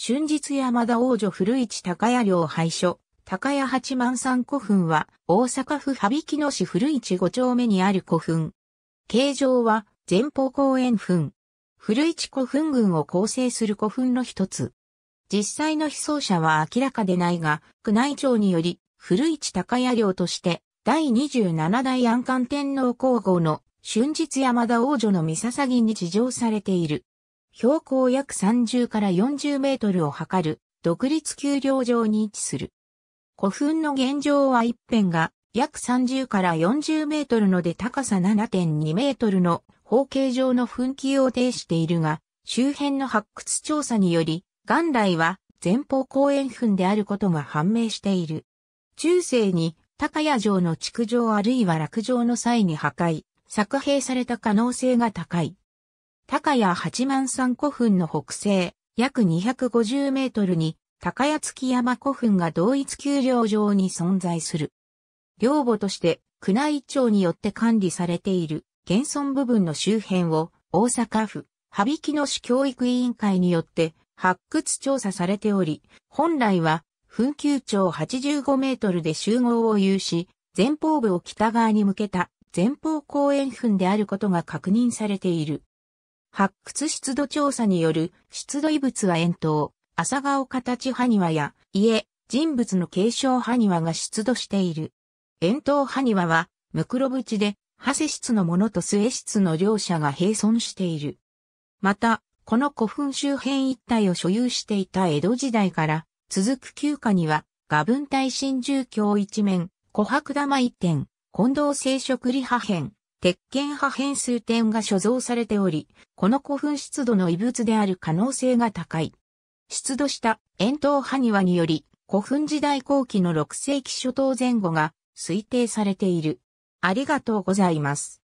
春日山田王女古市高屋領廃所、高屋八幡山古墳は、大阪府羽曳野市古市五丁目にある古墳。形状は、前方公園墳。古市古墳群を構成する古墳の一つ。実際の被葬者は明らかでないが、宮内庁により、古市高屋領として、第27代安官天皇皇后の春日山田王女の三捧に地上されている。標高約30から40メートルを測る独立丘陵上に位置する。古墳の現状は一辺が約30から40メートルので高さ7.2メートルの方形状の噴気を呈しているが、周辺の発掘調査により、元来は前方後円墳であることが判明している。中世に高屋城の築城あるいは落城の際に破壊、作兵された可能性が高い。高谷八幡山古墳の北西、約250メートルに、高谷月山古墳が同一丘陵上に存在する。陵墓として、宮内庁によって管理されている、現存部分の周辺を、大阪府、羽曳野市教育委員会によって、発掘調査されており、本来は、墳丘長85メートルで集合を有し、前方部を北側に向けた前方公園墳であることが確認されている。発掘湿度調査による湿度異物は円筒、朝顔形埴輪や家、人物の継承埴輪が出土している。円筒埴輪は、ムクロブチで、ハセ室のものと末室の両者が並存している。また、この古墳周辺一帯を所有していた江戸時代から、続く旧家には、画文体新住居一面、琥珀玉一点、近藤聖職利破片、鉄拳破片数点が所蔵されており、この古墳出土の遺物である可能性が高い。出土した円筒埴輪により、古墳時代後期の6世紀初頭前後が推定されている。ありがとうございます。